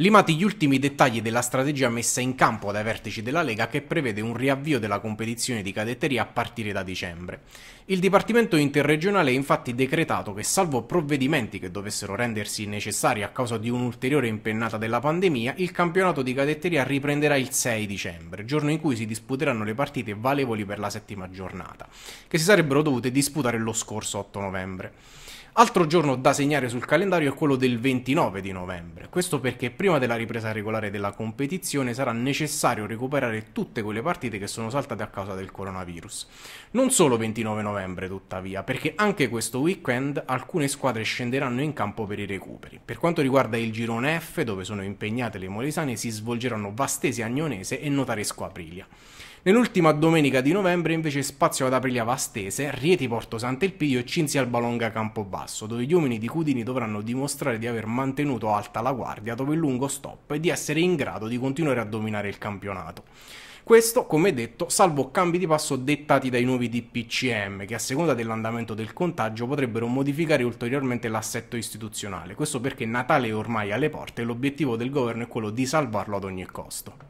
limati gli ultimi dettagli della strategia messa in campo dai vertici della Lega che prevede un riavvio della competizione di cadetteria a partire da dicembre. Il Dipartimento interregionale ha infatti decretato che salvo provvedimenti che dovessero rendersi necessari a causa di un'ulteriore impennata della pandemia, il campionato di cadetteria riprenderà il 6 dicembre, giorno in cui si disputeranno le partite valevoli per la settima giornata, che si sarebbero dovute disputare lo scorso 8 novembre. Altro giorno da segnare sul calendario è quello del 29 di novembre, questo perché prima della ripresa regolare della competizione sarà necessario recuperare tutte quelle partite che sono saltate a causa del coronavirus. Non solo 29 novembre tuttavia, perché anche questo weekend alcune squadre scenderanno in campo per i recuperi. Per quanto riguarda il girone F, dove sono impegnate le molesane, si svolgeranno Vastesi Agnonese e Notaresco Aprilia. Nell'ultima domenica di novembre invece spazio ad Aprilia Vastese, Rieti Porto Sant'Elpidio e Cinzia al Balonga Campobasso, dove gli uomini di Cudini dovranno dimostrare di aver mantenuto alta la guardia dopo il lungo stop e di essere in grado di continuare a dominare il campionato. Questo, come detto, salvo cambi di passo dettati dai nuovi DPCM, che a seconda dell'andamento del contagio potrebbero modificare ulteriormente l'assetto istituzionale. Questo perché Natale è ormai alle porte e l'obiettivo del governo è quello di salvarlo ad ogni costo.